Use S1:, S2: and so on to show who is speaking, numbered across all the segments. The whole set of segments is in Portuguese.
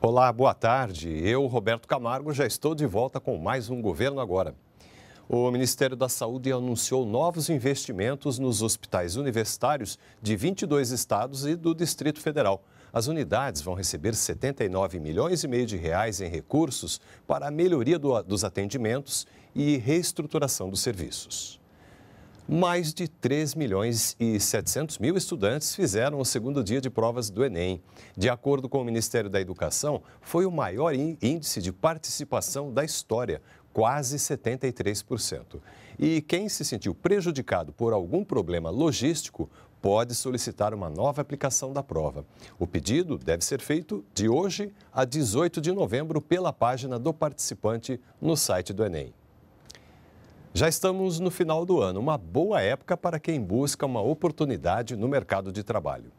S1: Olá, boa tarde. Eu, Roberto Camargo, já estou de volta com mais um Governo Agora. O Ministério da Saúde anunciou novos investimentos nos hospitais universitários de 22 estados e do Distrito Federal. As unidades vão receber 79 milhões e meio de reais em recursos para a melhoria do, dos atendimentos e reestruturação dos serviços. Mais de 3 milhões e 700 mil estudantes fizeram o segundo dia de provas do Enem. De acordo com o Ministério da Educação, foi o maior índice de participação da história, quase 73%. E quem se sentiu prejudicado por algum problema logístico pode solicitar uma nova aplicação da prova. O pedido deve ser feito de hoje a 18 de novembro pela página do participante no site do Enem. Já estamos no final do ano, uma boa época para quem busca uma oportunidade no mercado de trabalho.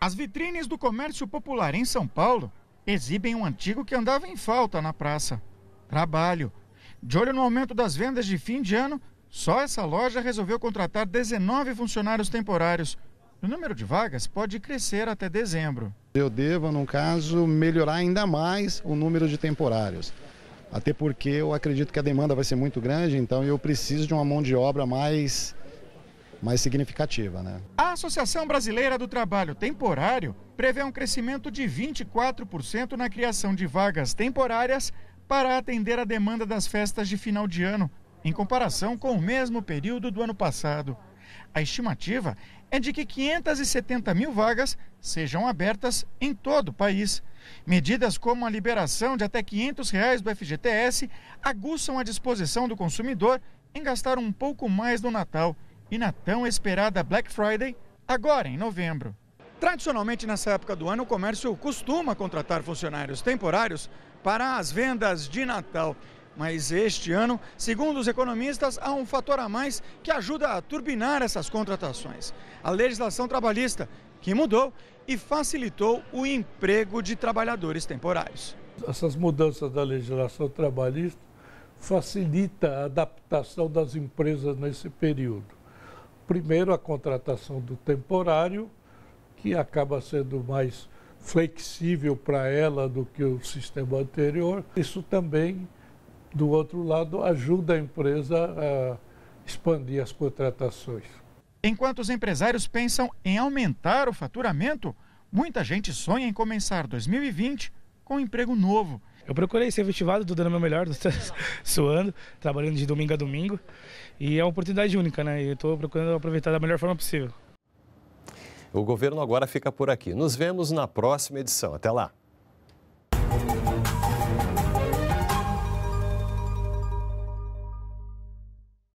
S2: As vitrines do comércio popular em São Paulo exibem um antigo que andava em falta na praça: trabalho. De olho no aumento das vendas de fim de ano, só essa loja resolveu contratar 19 funcionários temporários. O número de vagas pode crescer até dezembro. Eu devo, no caso, melhorar ainda mais o número de temporários até porque eu acredito que a demanda vai ser muito grande, então eu preciso de uma mão de obra mais, mais significativa. Né? A Associação Brasileira do Trabalho Temporário prevê um crescimento de 24% na criação de vagas temporárias para atender a demanda das festas de final de ano, em comparação com o mesmo período do ano passado. A estimativa é de que 570 mil vagas sejam abertas em todo o país. Medidas como a liberação de até R$ 500 reais do FGTS aguçam a disposição do consumidor em gastar um pouco mais no Natal e na tão esperada Black Friday, agora em novembro. Tradicionalmente, nessa época do ano, o comércio costuma contratar funcionários temporários para as vendas de Natal. Mas este ano, segundo os economistas, há um fator a mais que ajuda a turbinar essas contratações: a legislação trabalhista, que mudou e facilitou o emprego de trabalhadores temporários.
S3: Essas mudanças da legislação trabalhista facilita a adaptação das empresas nesse período. Primeiro, a contratação do temporário, que acaba sendo mais flexível para ela do que o sistema anterior. Isso também do outro lado, ajuda a empresa a expandir as contratações.
S2: Enquanto os empresários pensam em aumentar o faturamento, muita gente sonha em começar 2020 com um emprego novo. Eu procurei ser efetivado, estou dando o meu melhor, estou
S3: suando, trabalhando de domingo a domingo. E é uma oportunidade única, né? E estou procurando aproveitar da melhor forma possível.
S1: O governo agora fica por aqui. Nos vemos na próxima edição. Até lá!